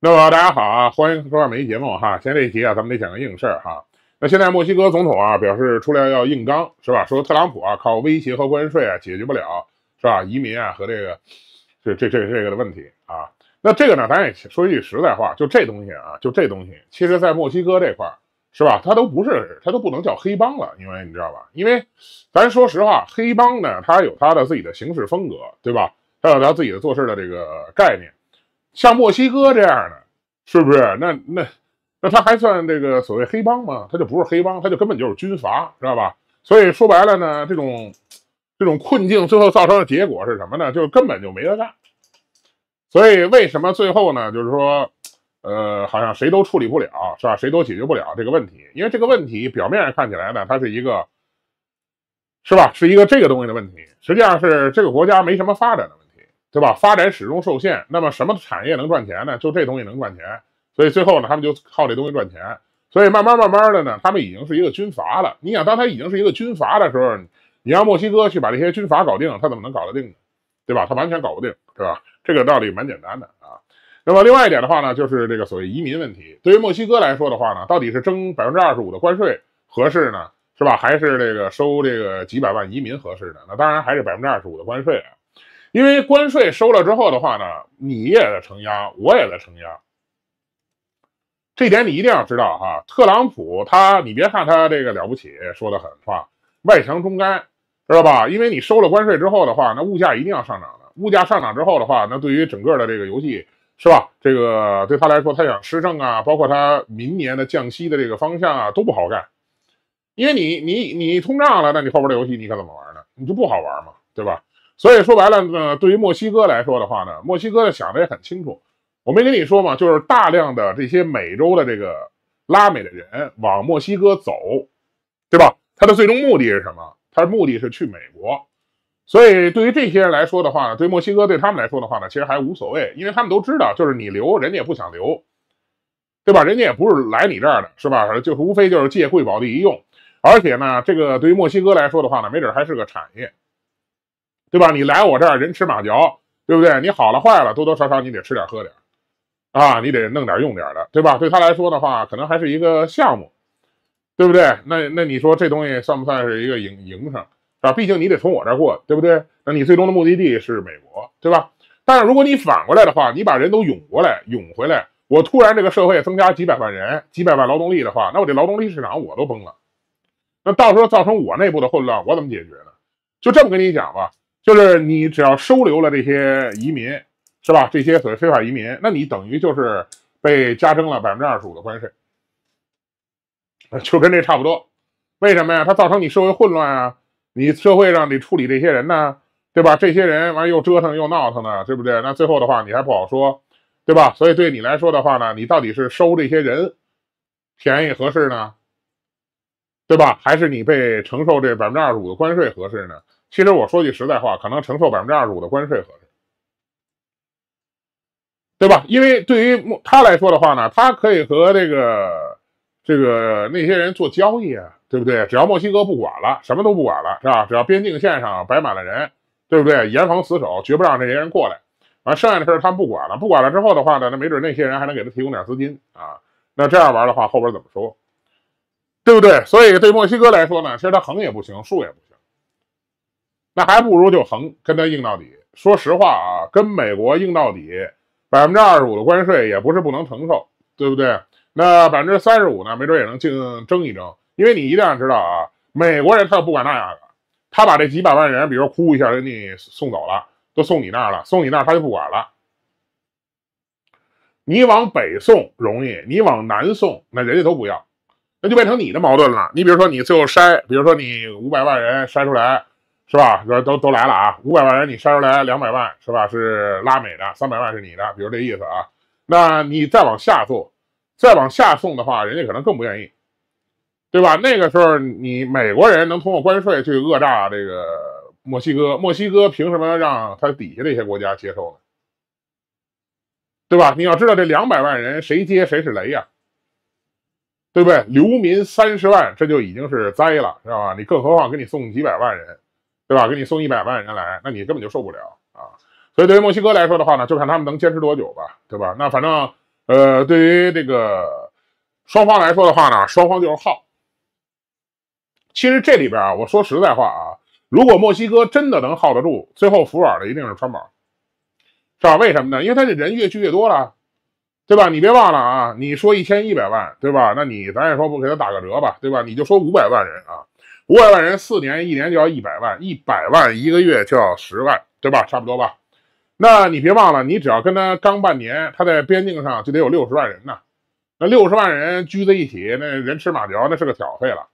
那么大家好啊，欢迎收看《每期节目》哈。今天这一期啊，咱们得讲个硬事儿哈。那现在墨西哥总统啊表示出来要硬刚是吧？说特朗普啊靠威胁和关税啊解决不了是吧？移民啊和这个这这这这个的问题啊。那这个呢，咱也说一句实在话，就这东西啊，就这东西，其实，在墨西哥这块儿是吧，它都不是，它都不能叫黑帮了，因为你知道吧？因为咱说实话，黑帮呢，它有它的自己的行事风格，对吧？它有它自己的做事的这个概念。像墨西哥这样的，是不是？那那那他还算这个所谓黑帮吗？他就不是黑帮，他就根本就是军阀，知道吧？所以说白了呢，这种这种困境最后造成的结果是什么呢？就是根本就没得干。所以为什么最后呢？就是说，呃，好像谁都处理不了，是吧？谁都解决不了这个问题，因为这个问题表面上看起来呢，它是一个，是吧？是一个这个东西的问题，实际上是这个国家没什么发展的问题。对吧？发展始终受限。那么什么产业能赚钱呢？就这东西能赚钱。所以最后呢，他们就靠这东西赚钱。所以慢慢慢慢的呢，他们已经是一个军阀了。你想，当他已经是一个军阀的时候，你让墨西哥去把这些军阀搞定，他怎么能搞得定呢？对吧？他完全搞不定，对吧？这个道理蛮简单的啊。那么另外一点的话呢，就是这个所谓移民问题。对于墨西哥来说的话呢，到底是征百分之二十五的关税合适呢？是吧？还是这个收这个几百万移民合适的？那当然还是百分之二十五的关税啊。因为关税收了之后的话呢，你也在承压，我也在承压。这点你一定要知道哈。特朗普他，你别看他这个了不起，说的狠话，外强中干，知道吧？因为你收了关税之后的话，那物价一定要上涨的。物价上涨之后的话，那对于整个的这个游戏，是吧？这个对他来说，他想施政啊，包括他明年的降息的这个方向啊，都不好干。因为你，你，你通胀了，那你后边的游戏你可怎么玩呢？你就不好玩嘛，对吧？所以说白了呢，对于墨西哥来说的话呢，墨西哥想的也很清楚。我没跟你说嘛，就是大量的这些美洲的这个拉美的人往墨西哥走，对吧？他的最终目的是什么？他的目的是去美国。所以对于这些人来说的话呢，对墨西哥对他们来说的话呢，其实还无所谓，因为他们都知道，就是你留，人家也不想留，对吧？人家也不是来你这儿的，是吧？就是无非就是借贵宝地一用，而且呢，这个对于墨西哥来说的话呢，没准还是个产业。对吧？你来我这儿人吃马嚼，对不对？你好了坏了，多多少少你得吃点喝点，啊，你得弄点用点的，对吧？对他来说的话，可能还是一个项目，对不对？那那你说这东西算不算是一个营营生啊？毕竟你得从我这儿过，对不对？那你最终的目的地是美国，对吧？但是如果你反过来的话，你把人都涌过来、涌回来，我突然这个社会增加几百万人、几百万劳动力的话，那我这劳动力市场我都崩了，那到时候造成我内部的混乱，我怎么解决呢？就这么跟你讲吧。就是你只要收留了这些移民，是吧？这些所谓非法移民，那你等于就是被加征了百分之二十五的关税，就跟这差不多。为什么呀？它造成你社会混乱啊！你社会上你处理这些人呢，对吧？这些人完又折腾又闹腾的，对不对？那最后的话你还不好说，对吧？所以对你来说的话呢，你到底是收这些人便宜合适呢，对吧？还是你被承受这百分之二十五的关税合适呢？其实我说句实在话，可能承受百分之二十五的关税合适，对吧？因为对于他来说的话呢，他可以和这个这个那些人做交易啊，对不对？只要墨西哥不管了，什么都不管了，是吧？只要边境线上摆满了人，对不对？严防死守，绝不让这些人过来。完，剩下的事他他不管了，不管了之后的话呢，那没准那些人还能给他提供点资金啊。那这样玩的话，后边怎么说，对不对？所以对墨西哥来说呢，其实他横也不行，竖也不。行。那还不如就横跟他硬到底。说实话啊，跟美国硬到底，百分之二十五的关税也不是不能承受，对不对？那百分之三十五呢？没准也能竞争一争。因为你一定要知道啊，美国人他不管那样的，他把这几百万人，比如说一下给你送走了，都送你那儿了，送你那儿他就不管了。你往北送容易，你往南送，那人家都不要，那就变成你的矛盾了。你比如说你最后筛，比如说你五百万人筛出来。是吧？都都来了啊！五百万人，你筛出来两百万，是吧？是拉美的三百万是你的，比如这意思啊。那你再往下做，再往下送的话，人家可能更不愿意，对吧？那个时候你美国人能通过关税去讹诈这个墨西哥，墨西哥凭什么让他底下这些国家接受呢？对吧？你要知道这两百万人谁接谁是雷呀，对不对？流民三十万这就已经是灾了，知道吧？你更何况给你送几百万人？对吧？给你送一百万人来，那你根本就受不了啊！所以对于墨西哥来说的话呢，就看他们能坚持多久吧，对吧？那反正呃，对于这个双方来说的话呢，双方就是耗。其实这里边啊，我说实在话啊，如果墨西哥真的能耗得住，最后服软的一定是川宝，是吧？为什么呢？因为他这人越聚越多了，对吧？你别忘了啊，你说一千一百万，对吧？那你咱也说不给他打个折吧，对吧？你就说五百万人啊。五百万人四年，一年就要一百万，一百万一个月就要十万，对吧？差不多吧。那你别忘了，你只要跟他刚半年，他在边境上就得有六十万人呢。那六十万人聚在一起，那人吃马嚼，那是个挑费了，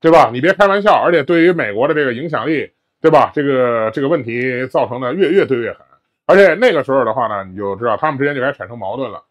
对吧？你别开玩笑。而且对于美国的这个影响力，对吧？这个这个问题造成的越越对越狠。而且那个时候的话呢，你就知道他们之间就该产生矛盾了。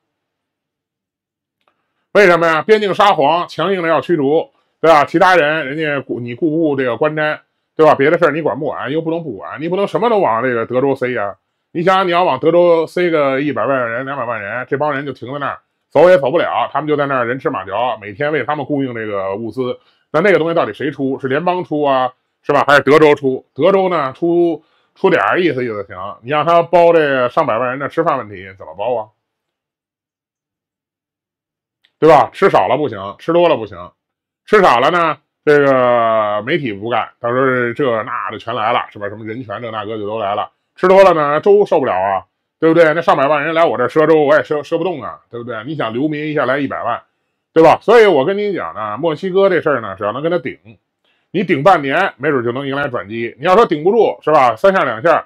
为什么呀？边境沙皇强硬的要驱逐，对吧？其他人人家雇你雇不雇这个观瞻，对吧？别的事儿你管不管？又不能不管，你不能什么都往这个德州塞呀。你想你要往德州塞个一百万人、两百万人，这帮人就停在那儿，走也走不了，他们就在那儿人吃马嚼，每天为他们供应这个物资。那那个东西到底谁出？是联邦出啊，是吧？还是德州出？德州呢出出点意思意思行？你让他包这上百万人的吃饭问题怎么包啊？对吧？吃少了不行，吃多了不行，吃少了呢，这个媒体不干，他说这那的全来了，是吧？什么人权这那个就都来了。吃多了呢，粥受不了啊，对不对？那上百万人来我这赊粥，我也赊赊不动啊，对不对？你想流民一下来一百万，对吧？所以我跟你讲呢，墨西哥这事儿呢，只要能跟他顶，你顶半年，没准就能迎来转机。你要说顶不住，是吧？三下两下，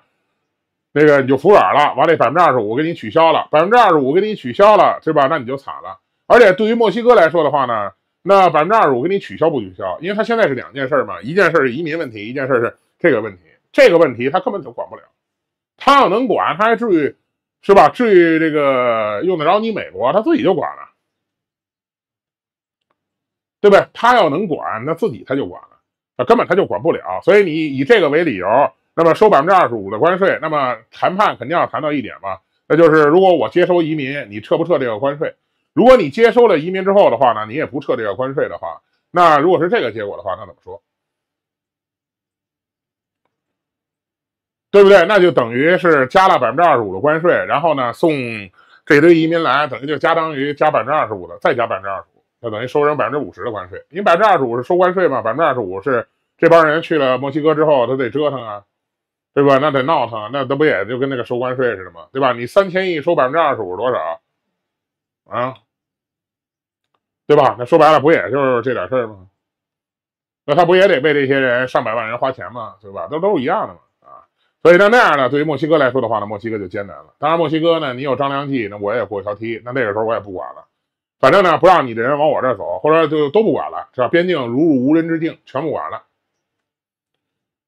那个你就服软了，完了百分之二十五给你取消了，百分之二十五给你取消了，对吧？那你就惨了。而且对于墨西哥来说的话呢，那百分之二十五给你取消不取消？因为他现在是两件事嘛，一件事是移民问题，一件事是这个问题，这个问题他根本就管不了。他要能管，他还至于，是吧？至于这个用得着你美国，他自己就管了，对不对？他要能管，那自己他就管了，他根本他就管不了。所以你以这个为理由，那么收百分之二十五的关税，那么谈判肯定要谈到一点嘛，那就是如果我接收移民，你撤不撤这个关税？如果你接收了移民之后的话呢，你也不撤这个关税的话，那如果是这个结果的话，那怎么说？对不对？那就等于是加了百分之二十五的关税，然后呢送这堆移民来，等于就相当于加百分之二十五的，再加百分之二十五，那等于收人百分之五十的关税。为百分之二十五是收关税嘛？百分之二十五是这帮人去了墨西哥之后，他得折腾啊，对吧？那得闹腾，那他不也就跟那个收关税似的吗？对吧？你三千亿收百分之二十五多少？啊，对吧？那说白了不也就是这点事儿吗？那他不也得为这些人上百万人花钱吗？对吧？都都是一样的嘛，啊！所以那那样呢，对于墨西哥来说的话呢，墨西哥就艰难了。当然，墨西哥呢，你有张良计，那我也过桥梯。那那个时候我也不管了，反正呢，不让你的人往我这儿走，后来就都不管了，是吧？边境如入无人之境，全不管了。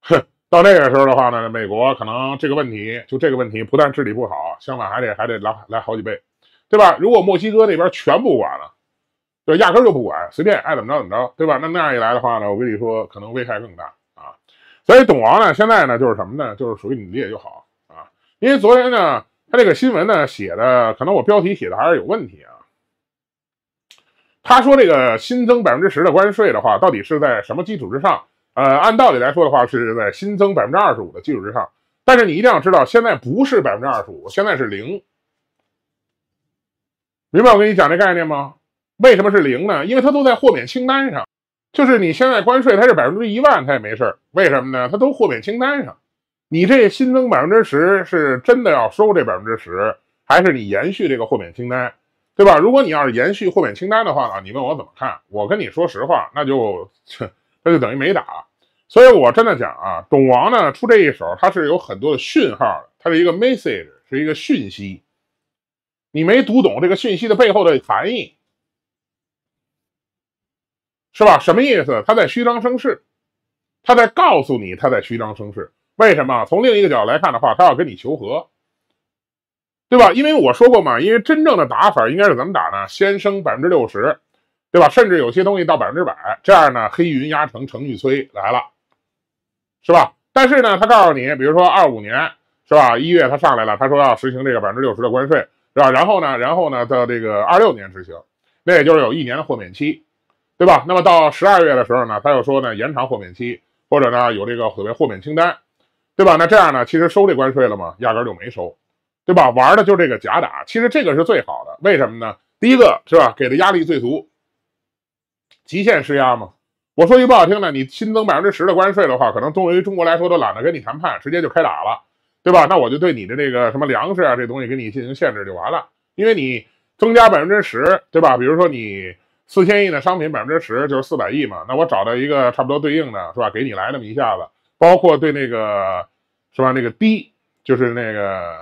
哼，到那个时候的话呢，美国可能这个问题就这个问题不但治理不好，相反还得还得来来好几倍。对吧？如果墨西哥那边全不管了，对，压根就不管，随便爱怎么着怎么着，对吧？那那样一来的话呢，我跟你说，可能危害更大啊。所以董王呢，现在呢，就是什么呢？就是属于你理解就好啊。因为昨天呢，他这个新闻呢写的，可能我标题写的还是有问题啊。他说这个新增百分之十的关税的话，到底是在什么基础之上？呃，按道理来说的话，是在新增百分之二十五的基础之上。但是你一定要知道，现在不是百分之二十五，现在是零。明白我跟你讲这概念吗？为什么是零呢？因为它都在豁免清单上，就是你现在关税它是百分之一万，它也没事儿。为什么呢？它都豁免清单上。你这新增百分之十，是真的要收这百分之十，还是你延续这个豁免清单，对吧？如果你要是延续豁免清单的话呢，你问我怎么看？我跟你说实话，那就这就等于没打。所以我真的讲啊，董王呢出这一手，他是有很多的讯号，他是一个 message，是一个讯息。你没读懂这个信息的背后的含义，是吧？什么意思？他在虚张声势，他在告诉你他在虚张声势。为什么？从另一个角度来看的话，他要跟你求和，对吧？因为我说过嘛，因为真正的打法应该是怎么打呢？先升百分之六十，对吧？甚至有些东西到百分之百，这样呢，黑云压城城欲摧来了，是吧？但是呢，他告诉你，比如说二五年，是吧？一月他上来了，他说要实行这个百分之六十的关税。是吧？然后呢？然后呢？到这个二六年执行，那也就是有一年的豁免期，对吧？那么到十二月的时候呢，他又说呢延长豁免期，或者呢有这个所谓豁免清单，对吧？那这样呢，其实收这关税了吗？压根就没收，对吧？玩的就是这个假打，其实这个是最好的。为什么呢？第一个是吧，给的压力最足，极限施压嘛。我说句不好听的，你新增百分之十的关税的话，可能对于中国来说都懒得跟你谈判，直接就开打了。对吧？那我就对你的这个什么粮食啊，这东西给你进行限制就完了，因为你增加百分之十，对吧？比如说你四千亿的商品百分之十就是四百亿嘛，那我找到一个差不多对应的是吧，给你来那么一下子，包括对那个是吧那个低，就是那个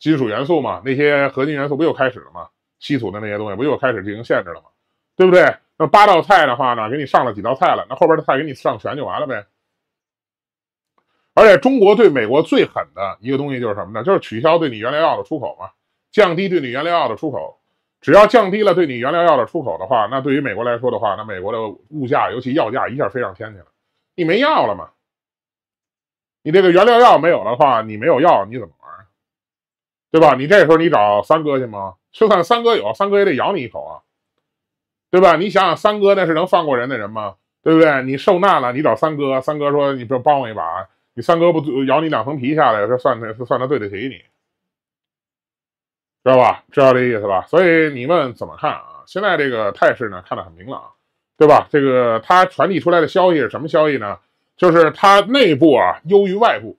金属元素嘛，那些合金元素不又开始了吗？稀土的那些东西不又开始进行限制了吗？对不对？那八道菜的话呢，给你上了几道菜了，那后边的菜给你上全就完了呗。而且中国对美国最狠的一个东西就是什么呢？就是取消对你原料药的出口嘛，降低对你原料药的出口。只要降低了对你原料药的出口的话，那对于美国来说的话，那美国的物价，尤其药价一下飞上天去了。你没药了嘛？你这个原料药没有的话，你没有药你怎么玩？对吧？你这时候你找三哥去吗？就算三哥有，三哥也得咬你一口啊，对吧？你想想，三哥那是能放过人的人吗？对不对？你受难了，你找三哥，三哥说你不帮我一把？你三哥不咬你两层皮下来，这算他算他对得起你，知道吧？知道这意思吧？所以你们怎么看啊？现在这个态势呢，看得很明朗，对吧？这个他传递出来的消息是什么消息呢？就是他内部啊优于外部。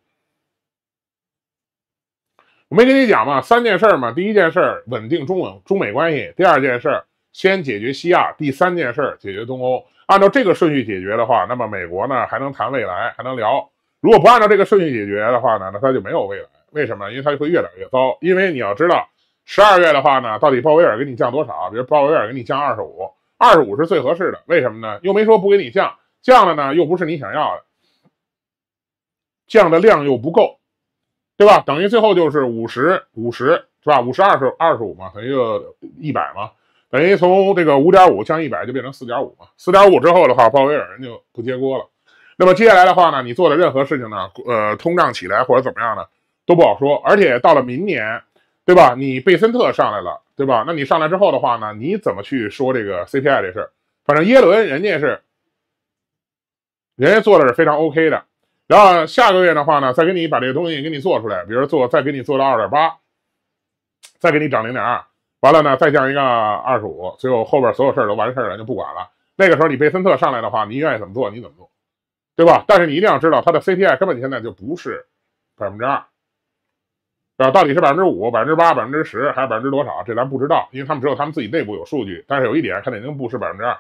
我没跟你讲嘛，三件事儿嘛。第一件事儿，稳定中稳中美关系；第二件事儿，先解决西亚；第三件事儿，解决东欧。按照这个顺序解决的话，那么美国呢还能谈未来，还能聊。如果不按照这个顺序解决的话呢，那他就没有未来。为什么？因为他就会越来越糟。因为你要知道，十二月的话呢，到底鲍威尔给你降多少？比如鲍威尔给你降二十五，二十五是最合适的。为什么呢？又没说不给你降，降了呢又不是你想要的，降的量又不够，对吧？等于最后就是五十五十是吧？五十二是二十五嘛，等于就一百嘛，等于从这个五点五降一百就变成四点五嘛。四点五之后的话，鲍威尔人就不接锅了。那么接下来的话呢，你做的任何事情呢，呃，通胀起来或者怎么样呢，都不好说。而且到了明年，对吧？你贝森特上来了，对吧？那你上来之后的话呢，你怎么去说这个 CPI 这事儿？反正耶伦人家是，人家做的是非常 OK 的。然后下个月的话呢，再给你把这个东西给你做出来，比如做再给你做到二点八，再给你涨零点二，完了呢再降一个二十五，最后后边所有事儿都完事儿了就不管了。那个时候你贝森特上来的话，你愿意怎么做你怎么做。对吧？但是你一定要知道，它的 CPI 根本现在就不是百分之二，啊，到底是百分之五、百分之八、百分之十，还是百分之多少？这咱不知道，因为他们只有他们自己内部有数据。但是有一点，它肯定不是百分之二，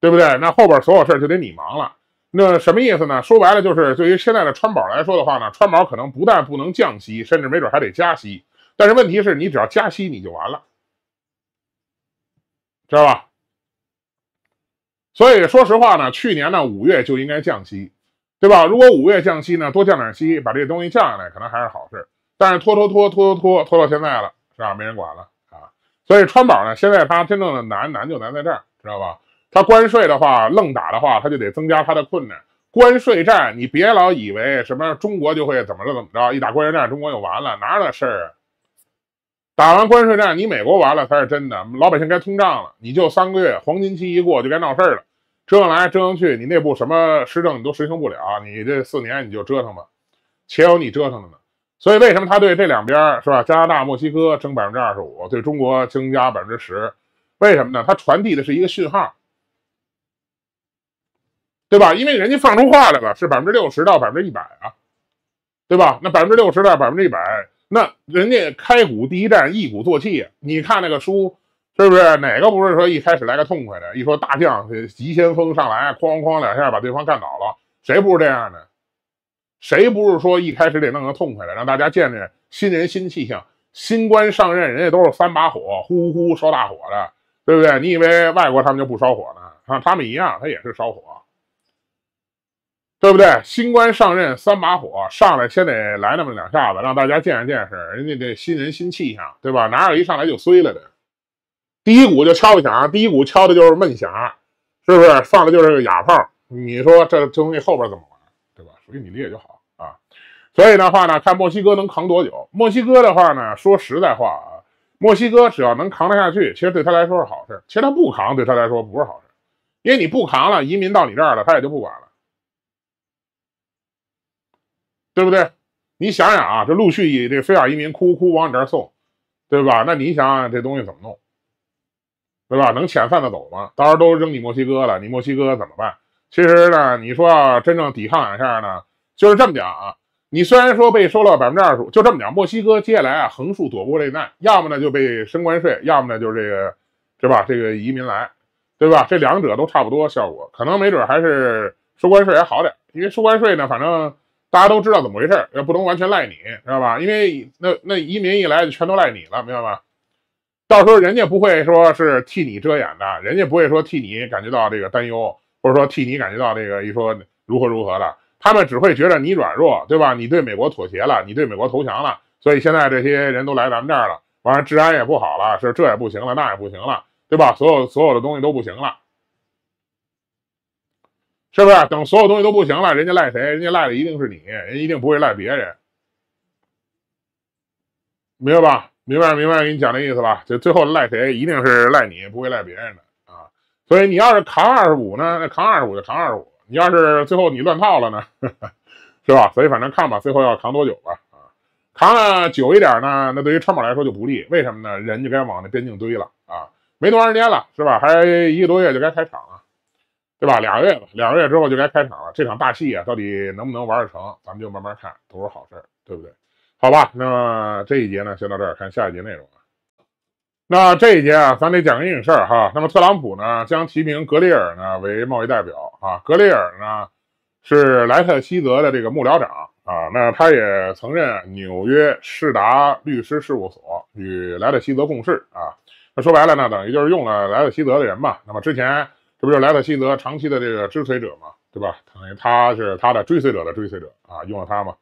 对不对？那后边所有事就得你忙了。那什么意思呢？说白了就是，对于现在的川宝来说的话呢，川宝可能不但不能降息，甚至没准还得加息。但是问题是你只要加息，你就完了，知道吧？所以说实话呢，去年呢五月就应该降息，对吧？如果五月降息呢，多降点息，把这些东西降下来，可能还是好事。但是拖拖拖拖拖拖拖到现在了，是吧？没人管了啊！所以川宝呢，现在他真正的难难就难在这儿，知道吧？他关税的话，愣打的话，他就得增加他的困难。关税战，你别老以为什么中国就会怎么着怎么着，一打关税战，中国就完了？哪的事儿啊！打完关税战，你美国完了才是真的，老百姓该通胀了。你就三个月黄金期一过，就该闹事儿了。折腾来折腾去，你内部什么施政你都实行不了，你这四年你就折腾吧，且有你折腾的呢。所以为什么他对这两边是吧？加拿大、墨西哥征百分之二十五，对中国增加百分之十，为什么呢？他传递的是一个讯号，对吧？因为人家放出话来了，是百分之六十到百分之一百啊，对吧？那百分之六十到百分之一百，那人家开股第一站一鼓作气，你看那个书。是不是哪个不是说一开始来个痛快的？一说大将急先锋上来，哐哐两下把对方干倒了，谁不是这样的？谁不是说一开始得弄个痛快的，让大家见见新人新气象。新官上任，人家都是三把火，呼呼呼烧大火的，对不对？你以为外国他们就不烧火呢？啊，他们一样，他也是烧火，对不对？新官上任三把火，上来先得来那么两下子，让大家见识见识人家这新人新气象，对吧？哪有一上来就衰了的？第一鼓就敲不响，第一鼓敲的就是闷响，是不是放的就是哑炮？你说这这东西后边怎么玩，对吧？属于你理解就好啊。所以的话呢，看墨西哥能扛多久。墨西哥的话呢，说实在话啊，墨西哥只要能扛得下去，其实对他来说是好事。其实他不扛，对他来说不是好事，因为你不扛了，移民到你这儿了，他也就不管了，对不对？你想想啊，这陆续以这非法移民哭哭往你这儿送，对吧？那你想想这东西怎么弄？对吧？能遣散的走吗？到时候都扔你墨西哥了，你墨西哥怎么办？其实呢，你说要真正抵抗两下呢，就是这么讲啊。你虽然说被收了百分之二十五，就这么讲。墨西哥接下来啊，横竖躲不过这难，要么呢就被升关税，要么呢就是这个，对吧？这个移民来，对吧？这两者都差不多效果，可能没准还是收关税还好点，因为收关税呢，反正大家都知道怎么回事，也不能完全赖你，知道吧？因为那那移民一来，就全都赖你了，明白吧？到时候人家不会说是替你遮掩的，人家不会说替你感觉到这个担忧，或者说替你感觉到这个一说如何如何的，他们只会觉得你软弱，对吧？你对美国妥协了，你对美国投降了，所以现在这些人都来咱们这儿了，完了治安也不好了，是这也不行了，那也不行了，对吧？所有所有的东西都不行了，是不是？等所有东西都不行了，人家赖谁？人家赖的一定是你，人一定不会赖别人，明白吧？明白明白，给你讲这意思吧，就最后赖谁，一定是赖你，不会赖别人的啊。所以你要是扛二十五呢，那扛二十五就扛二十五；你要是最后你乱套了呢，是吧？所以反正看吧，最后要扛多久吧。啊？扛了久一点呢，那对于川宝来说就不利，为什么呢？人就该往那边境堆了啊，没多长时间了，是吧？还一个多月就该开场了，对吧？两个月了，两个月之后就该开场了，这场大戏啊，到底能不能玩得成，咱们就慢慢看，都是好事儿，对不对？好吧，那么这一节呢，先到这儿，看下一节内容啊。那这一节啊，咱得讲个硬事儿哈。那么特朗普呢，将提名格雷尔呢为贸易代表啊。格雷尔呢是莱特希泽的这个幕僚长啊。那他也曾任纽约世达律师事务所与莱特希泽共事啊。那说白了呢，等于就是用了莱特希泽的人嘛。那么之前这不就莱特希泽长期的这个追随者嘛，对吧？等于他是他的追随者的追随者啊，用了他嘛。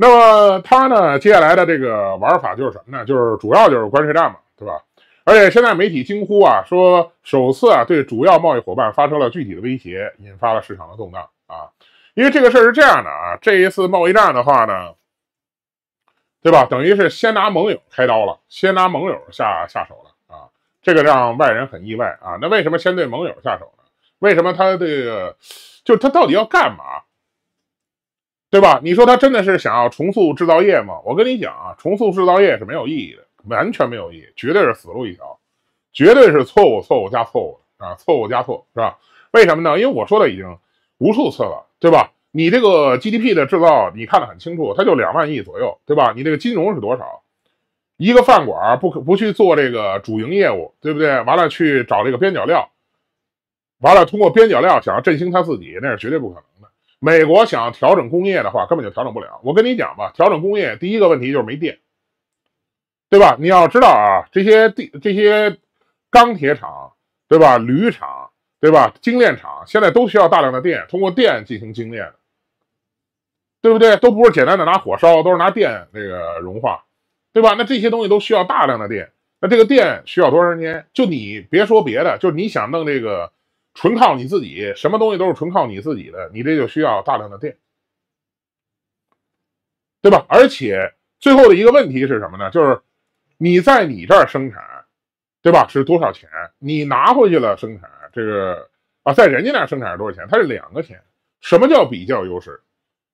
那么他呢？接下来的这个玩法就是什么呢？就是主要就是关税战嘛，对吧？而且现在媒体惊呼啊，说首次啊对主要贸易伙伴发出了具体的威胁，引发了市场的动荡啊。因为这个事儿是这样的啊，这一次贸易战的话呢，对吧？等于是先拿盟友开刀了，先拿盟友下下手了啊。这个让外人很意外啊。那为什么先对盟友下手呢？为什么他这个就他到底要干嘛？对吧？你说他真的是想要重塑制造业吗？我跟你讲啊，重塑制造业是没有意义的，完全没有意义，绝对是死路一条，绝对是错误、错误加错误啊，错误加错是吧？为什么呢？因为我说的已经无数次了，对吧？你这个 GDP 的制造你看得很清楚，它就两万亿左右，对吧？你这个金融是多少？一个饭馆不不去做这个主营业务，对不对？完了去找这个边角料，完了通过边角料想要振兴他自己，那是绝对不可能。美国想调整工业的话，根本就调整不了。我跟你讲吧，调整工业第一个问题就是没电，对吧？你要知道啊，这些地这些钢铁厂，对吧？铝厂，对吧？精炼厂现在都需要大量的电，通过电进行精炼，对不对？都不是简单的拿火烧，都是拿电那个融化，对吧？那这些东西都需要大量的电，那这个电需要多长时间？就你别说别的，就你想弄这个。纯靠你自己，什么东西都是纯靠你自己的，你这就需要大量的电，对吧？而且最后的一个问题是什么呢？就是你在你这儿生产，对吧？是多少钱？你拿回去了生产这个啊，在人家那儿生产是多少钱？它是两个钱。什么叫比较优势？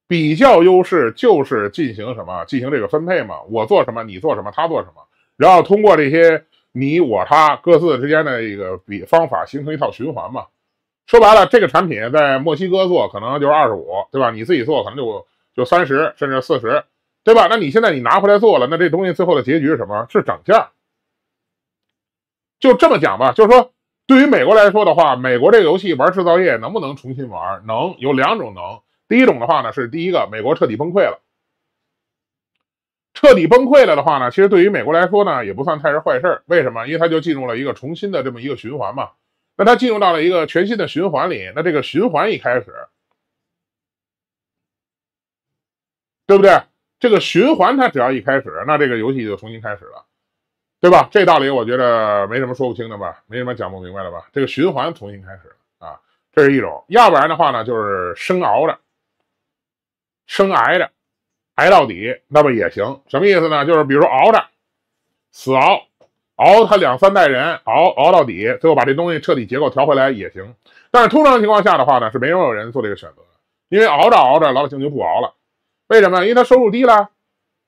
比较优势就是进行什么？进行这个分配嘛？我做什么？你做什么？他做什么？然后通过这些你我他各自之间的一个比方法，形成一套循环嘛？说白了，这个产品在墨西哥做可能就是二十五，对吧？你自己做可能就就三十，甚至四十，对吧？那你现在你拿回来做了，那这东西最后的结局是什么？是涨价。就这么讲吧，就是说，对于美国来说的话，美国这个游戏玩制造业能不能重新玩？能，有两种能。第一种的话呢，是第一个，美国彻底崩溃了。彻底崩溃了的话呢，其实对于美国来说呢，也不算太是坏事儿。为什么？因为它就进入了一个重新的这么一个循环嘛。那它进入到了一个全新的循环里，那这个循环一开始，对不对？这个循环它只要一开始，那这个游戏就重新开始了，对吧？这道理我觉得没什么说不清的吧，没什么讲不明白的吧？这个循环重新开始啊，这是一种；要不然的话呢，就是生熬着，生挨着，挨到底，那么也行。什么意思呢？就是比如熬着，死熬。熬他两三代人，熬熬到底，最后把这东西彻底结构调回来也行。但是通常情况下的话呢，是没有人做这个选择，因为熬着熬着老百姓就不熬了。为什么？因为他收入低了，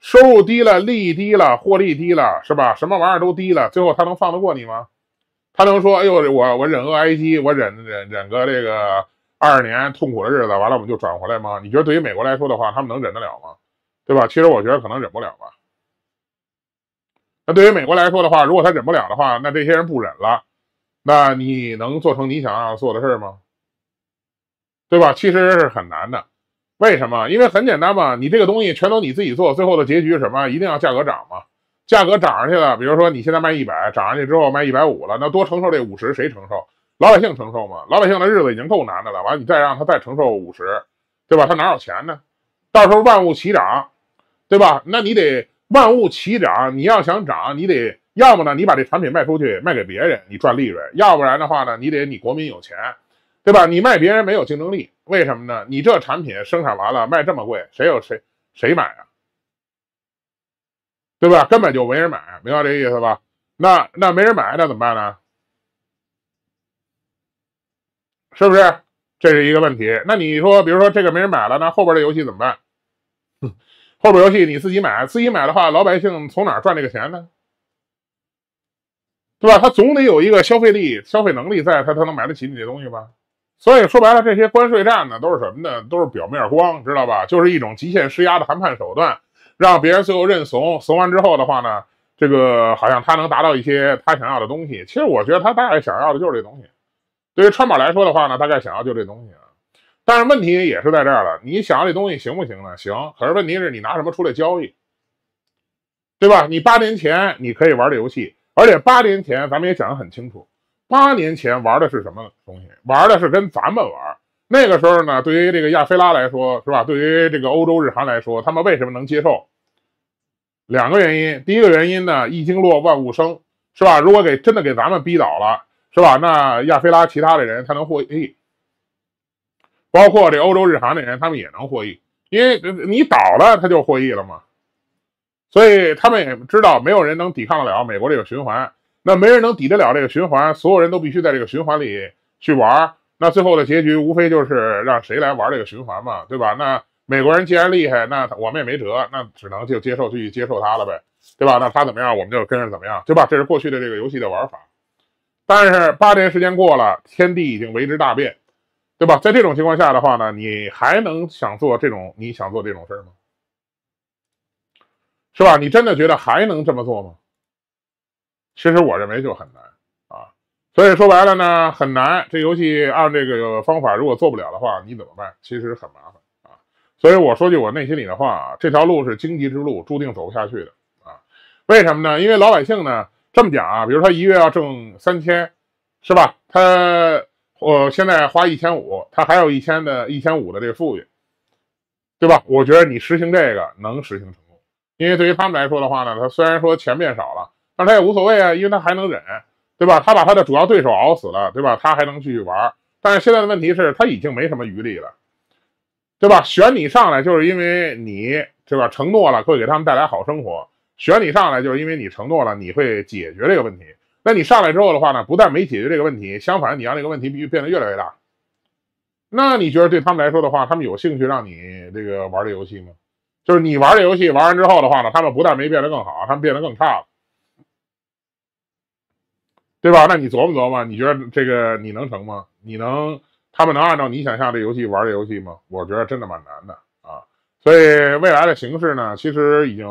收入低了，利益低了，获利低了，是吧？什么玩意儿都低了，最后他能放得过你吗？他能说哎呦，我我忍饿挨饥，我忍忍忍个这个二年痛苦的日子，完了我们就转回来吗？你觉得对于美国来说的话，他们能忍得了吗？对吧？其实我觉得可能忍不了吧。那对于美国来说的话，如果他忍不了的话，那这些人不忍了，那你能做成你想要做的事吗？对吧？其实是很难的。为什么？因为很简单嘛，你这个东西全都你自己做，最后的结局是什么？一定要价格涨嘛。价格涨上去了，比如说你现在卖一百，涨上去之后卖一百五了，那多承受这五十谁承受？老百姓承受嘛？老百姓的日子已经够难的了，完了你再让他再承受五十，对吧？他哪有钱呢？到时候万物齐涨，对吧？那你得。万物齐涨，你要想涨，你得要么呢，你把这产品卖出去，卖给别人，你赚利润；要不然的话呢，你得你国民有钱，对吧？你卖别人没有竞争力，为什么呢？你这产品生产完了，卖这么贵，谁有谁谁买啊？对吧？根本就没人买，明白这意思吧？那那没人买，那怎么办呢？是不是？这是一个问题。那你说，比如说这个没人买了，那后边的游戏怎么办？后边游戏你自己买，自己买的话，老百姓从哪赚这个钱呢？对吧？他总得有一个消费力、消费能力在，他才能买得起你的东西吧。所以说白了，这些关税战呢，都是什么呢？都是表面光，知道吧？就是一种极限施压的谈判手段，让别人最后认怂。怂完之后的话呢，这个好像他能达到一些他想要的东西。其实我觉得他大概想要的就是这东西。对于川宝来说的话呢，大概想要就这东西啊。但是问题也是在这儿了，你想要这东西行不行呢？行，可是问题是你拿什么出来交易，对吧？你八年前你可以玩这游戏，而且八年前咱们也讲得很清楚，八年前玩的是什么东西？玩的是跟咱们玩。那个时候呢，对于这个亚非拉来说，是吧？对于这个欧洲、日韩来说，他们为什么能接受？两个原因，第一个原因呢，一经落万物生，是吧？如果给真的给咱们逼倒了，是吧？那亚非拉其他的人他能获益。包括这欧洲、日韩的人，他们也能获益，因为你倒了，他就获益了嘛。所以他们也知道，没有人能抵抗得了美国这个循环。那没人能抵得了这个循环，所有人都必须在这个循环里去玩。那最后的结局，无非就是让谁来玩这个循环嘛，对吧？那美国人既然厉害，那我们也没辙，那只能就接受，继续接受他了呗，对吧？那他怎么样，我们就跟着怎么样，对吧？这是过去的这个游戏的玩法。但是八年时间过了，天地已经为之大变。对吧？在这种情况下的话呢，你还能想做这种你想做这种事儿吗？是吧？你真的觉得还能这么做吗？其实我认为就很难啊。所以说白了呢，很难。这游戏按这个方法如果做不了的话，你怎么办？其实很麻烦啊。所以我说句我内心里的话啊，这条路是荆棘之路，注定走不下去的啊。为什么呢？因为老百姓呢这么讲啊，比如他一月要挣三千，是吧？他我现在花一千五，他还有一千的一千五的这个富裕，对吧？我觉得你实行这个能实行成功，因为对于他们来说的话呢，他虽然说钱变少了，但他也无所谓啊，因为他还能忍，对吧？他把他的主要对手熬死了，对吧？他还能继续玩，但是现在的问题是他已经没什么余力了，对吧？选你上来就是因为你，对吧？承诺了会给他们带来好生活，选你上来就是因为你承诺了你会解决这个问题。那你上来之后的话呢，不但没解决这个问题，相反，你让这个问题必须变得越来越大。那你觉得对他们来说的话，他们有兴趣让你这个玩这游戏吗？就是你玩这游戏，玩完之后的话呢，他们不但没变得更好，他们变得更差了，对吧？那你琢磨琢磨，你觉得这个你能成吗？你能他们能按照你想象这游戏玩这游戏吗？我觉得真的蛮难的啊。所以未来的形势呢，其实已经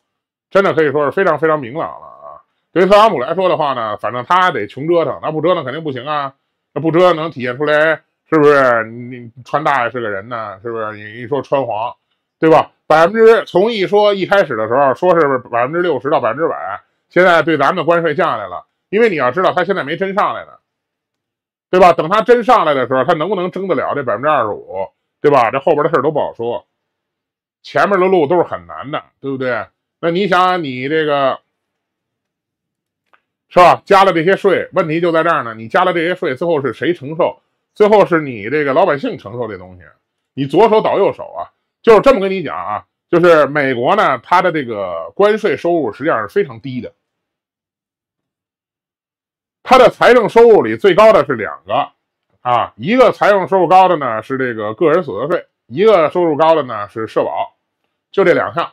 真的可以说是非常非常明朗了。对于特朗普来说的话呢，反正他得穷折腾，那不折腾肯定不行啊。那不折腾能体现出来是不是？你川大是个人呢，是不是？你一说川黄，对吧？百分之从一说一开始的时候说是百分之六十到百分之百，现在对咱们的关税降下来了，因为你要知道他现在没真上来呢，对吧？等他真上来的时候，他能不能争得了这百分之二十五，对吧？这后边的事都不好说，前面的路都是很难的，对不对？那你想你这个。是吧？加了这些税，问题就在这儿呢。你加了这些税，最后是谁承受？最后是你这个老百姓承受这东西。你左手倒右手啊，就是这么跟你讲啊。就是美国呢，它的这个关税收入实际上是非常低的。它的财政收入里最高的是两个，啊，一个财政收入高的呢是这个个人所得税，一个收入高的呢是社保，就这两项，知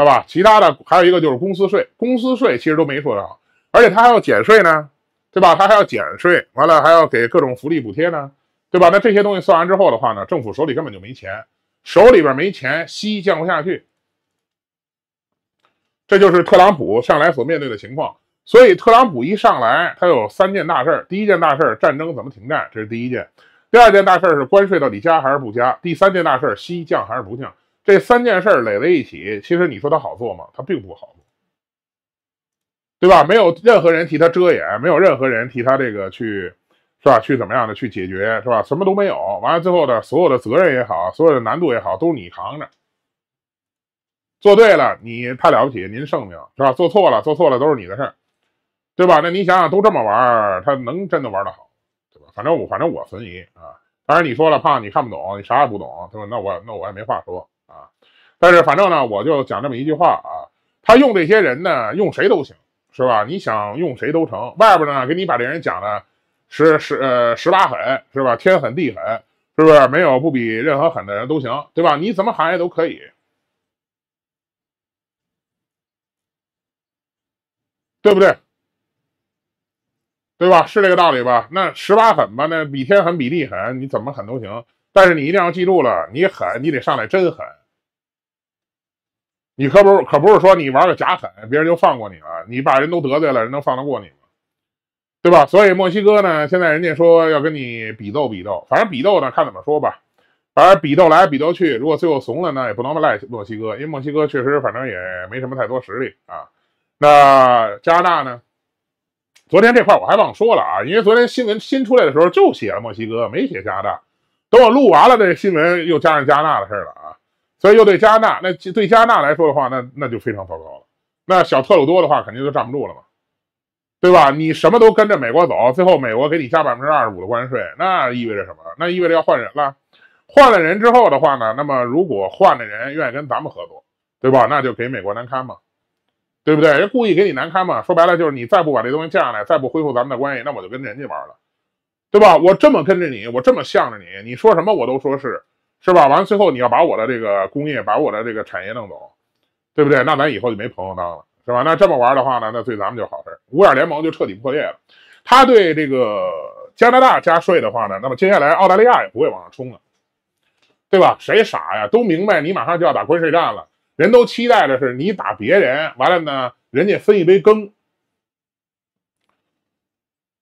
道吧？其他的还有一个就是公司税，公司税其实都没说到。而且他还要减税呢，对吧？他还要减税，完了还要给各种福利补贴呢，对吧？那这些东西算完之后的话呢，政府手里根本就没钱，手里边没钱，息降不下去。这就是特朗普上来所面对的情况。所以特朗普一上来，他有三件大事儿：第一件大事儿，战争怎么停战？这是第一件；第二件大事儿是关税到底加还是不加；第三件大事儿，息降还是不降？这三件事儿垒在一起，其实你说他好做吗？他并不好做。对吧？没有任何人替他遮掩，没有任何人替他这个去，是吧？去怎么样的去解决，是吧？什么都没有，完了最后的所有的责任也好，所有的难度也好，都是你扛着。做对了，你太了不起，您圣明，是吧？做错了，做错了都是你的事儿，对吧？那你想想，都这么玩他能真的玩得好，对吧？反正我，反正我存疑啊。当然你说了怕，你看不懂，你啥也不懂，对吧？那我，那我也没话说啊。但是反正呢，我就讲这么一句话啊，他用这些人呢，用谁都行。是吧？你想用谁都成。外边呢，给你把这人讲的，十十呃十八狠，是吧？天狠地狠，是不是？没有不比任何狠的人都行，对吧？你怎么喊也都可以，对不对？对吧？是这个道理吧？那十八狠吧，那比天狠比地狠，你怎么狠都行。但是你一定要记住了，你狠，你得上来真狠。你可不可不是说你玩个假狠，别人就放过你了？你把人都得罪了，人能放得过你吗？对吧？所以墨西哥呢，现在人家说要跟你比斗比斗，反正比斗呢，看怎么说吧。反正比斗来比斗去，如果最后怂了呢，也不能赖墨西哥，因为墨西哥确实反正也没什么太多实力啊。那加拿大呢？昨天这块我还忘说了啊，因为昨天新闻新出来的时候就写了墨西哥，没写加拿大。等我录完了这新闻，又加上加拿大的事了啊。所以又对加拿大，那对加拿大来说的话，那那就非常糟糕了。那小特鲁多的话，肯定就站不住了嘛，对吧？你什么都跟着美国走，最后美国给你加百分之二十五的关税，那意味着什么？那意味着要换人了。换了人之后的话呢，那么如果换了人愿意跟咱们合作，对吧？那就给美国难堪嘛，对不对？人故意给你难堪嘛。说白了就是你再不把这东西降下来，再不恢复咱们的关系，那我就跟人家玩了，对吧？我这么跟着你，我这么向着你，你说什么我都说是。是吧？完最后你要把我的这个工业，把我的这个产业弄走，对不对？那咱以后就没朋友当了，是吧？那这么玩的话呢，那对咱们就好事五眼联盟就彻底破裂了。他对这个加拿大加税的话呢，那么接下来澳大利亚也不会往上冲了，对吧？谁傻呀？都明白，你马上就要打关税战了，人都期待的是你打别人，完了呢，人家分一杯羹，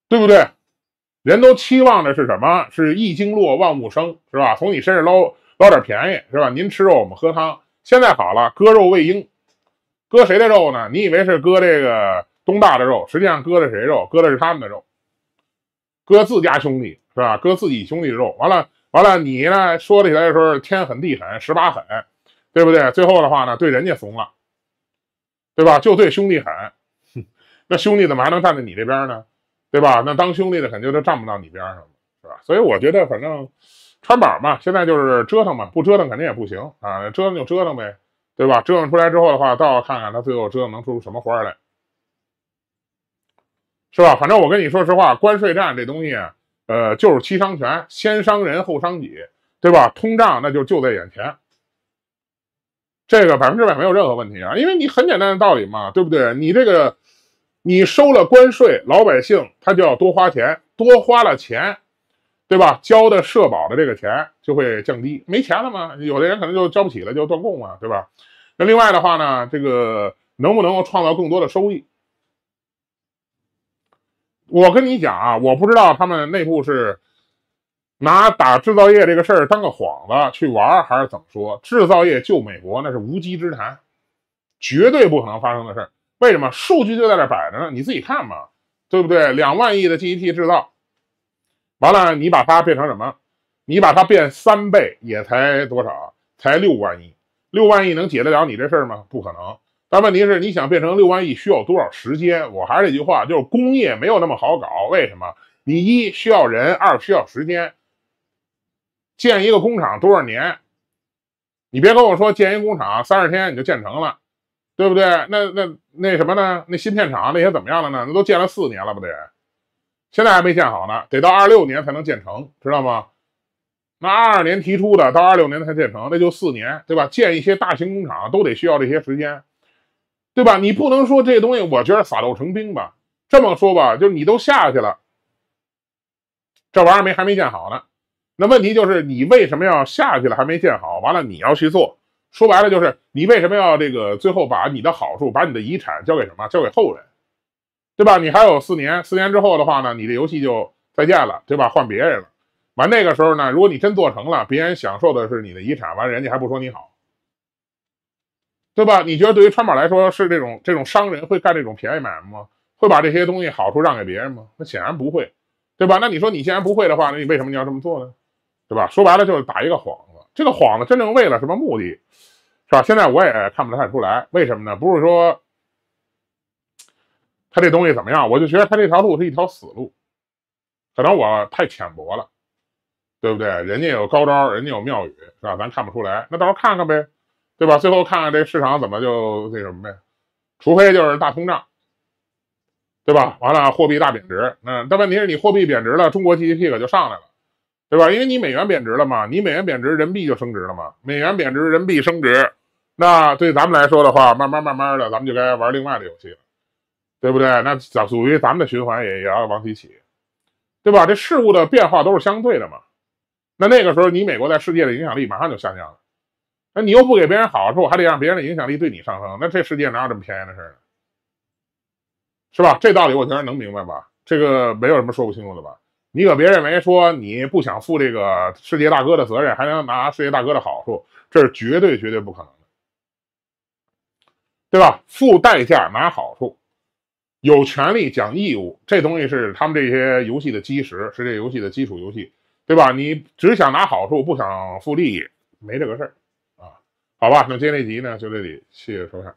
对不对？人都期望的是什么？是“一经落万物生”，是吧？从你身上捞捞点便宜，是吧？您吃肉，我们喝汤。现在好了，割肉喂鹰，割谁的肉呢？你以为是割这个东大的肉，实际上割的是谁肉？割的是他们的肉，割自家兄弟，是吧？割自己兄弟的肉。完了，完了，你呢？说起来的时候，天狠地狠，十八狠，对不对？最后的话呢，对人家怂了，对吧？就对兄弟狠，那兄弟怎么还能站在你这边呢？对吧？那当兄弟的肯定都站不到你边上了，是吧？所以我觉得，反正川宝嘛，现在就是折腾嘛，不折腾肯定也不行啊，折腾就折腾呗，对吧？折腾出来之后的话，倒要看看他最后折腾能出出什么花来，是吧？反正我跟你说实话，关税战这东西，呃，就是七伤拳，先伤人后伤己，对吧？通胀那就就在眼前，这个百分之百没有任何问题啊，因为你很简单的道理嘛，对不对？你这个。你收了关税，老百姓他就要多花钱，多花了钱，对吧？交的社保的这个钱就会降低，没钱了嘛，有的人可能就交不起了，就断供嘛，对吧？那另外的话呢，这个能不能够创造更多的收益？我跟你讲啊，我不知道他们内部是拿打制造业这个事儿当个幌子去玩，还是怎么说？制造业救美国那是无稽之谈，绝对不可能发生的事儿。为什么数据就在这摆着呢？你自己看嘛，对不对？两万亿的 g p 制造完了，你把它变成什么？你把它变三倍也才多少？才六万亿。六万亿能解得了你这事儿吗？不可能。但问题是，你想变成六万亿需要多少时间？我还是那句话，就是工业没有那么好搞。为什么？你一需要人，二需要时间。建一个工厂多少年？你别跟我说建一个工厂三十天你就建成了。对不对？那那那什么呢？那芯片厂那些怎么样了呢？那都建了四年了，不得，现在还没建好呢，得到二六年才能建成，知道吗？那二二年提出的，到二六年才建成，那就四年，对吧？建一些大型工厂都得需要这些时间，对吧？你不能说这东西，我觉得撒豆成兵吧。这么说吧，就是你都下去了，这玩意儿没还没建好呢。那问题就是，你为什么要下去了还没建好？完了，你要去做。说白了就是你为什么要这个？最后把你的好处、把你的遗产交给什么？交给后人，对吧？你还有四年，四年之后的话呢，你的游戏就再见了，对吧？换别人了。完那个时候呢，如果你真做成了，别人享受的是你的遗产，完人家还不说你好，对吧？你觉得对于川宝来说，是这种这种商人会干这种便宜买卖吗？会把这些东西好处让给别人吗？那显然不会，对吧？那你说你既然不会的话，那你为什么你要这么做呢？对吧？说白了就是打一个谎。这个幌子真正为了什么目的，是吧？现在我也看不太出来，为什么呢？不是说他这东西怎么样，我就觉得他这条路是一条死路。可能我太浅薄了，对不对？人家有高招，人家有妙语，是吧？咱看不出来，那到时候看看呗，对吧？最后看看这市场怎么就那什么呗，除非就是大通胀，对吧？完了货币大贬值，嗯，但问题是你货币贬值了，中国 GDP 可就上来了。对吧？因为你美元贬值了嘛，你美元贬值，人民币就升值了嘛。美元贬值，人民币升值，那对咱们来说的话，慢慢慢慢的，咱们就该玩另外的游戏了，对不对？那咱属于咱们的循环也也要往起起，对吧？这事物的变化都是相对的嘛。那那个时候，你美国在世界的影响力马上就下降了，那你又不给别人好处，还得让别人的影响力对你上升，那这世界哪有这么便宜的事呢？是吧？这道理我觉得能明白吧？这个没有什么说不清楚的吧？你可别认为说你不想负这个世界大哥的责任，还能拿世界大哥的好处，这是绝对绝对不可能的，对吧？付代价拿好处，有权利讲义务，这东西是他们这些游戏的基石，是这游戏的基础游戏，对吧？你只想拿好处不想负利益，没这个事儿啊？好吧，那今天这集呢就这里，谢谢收看。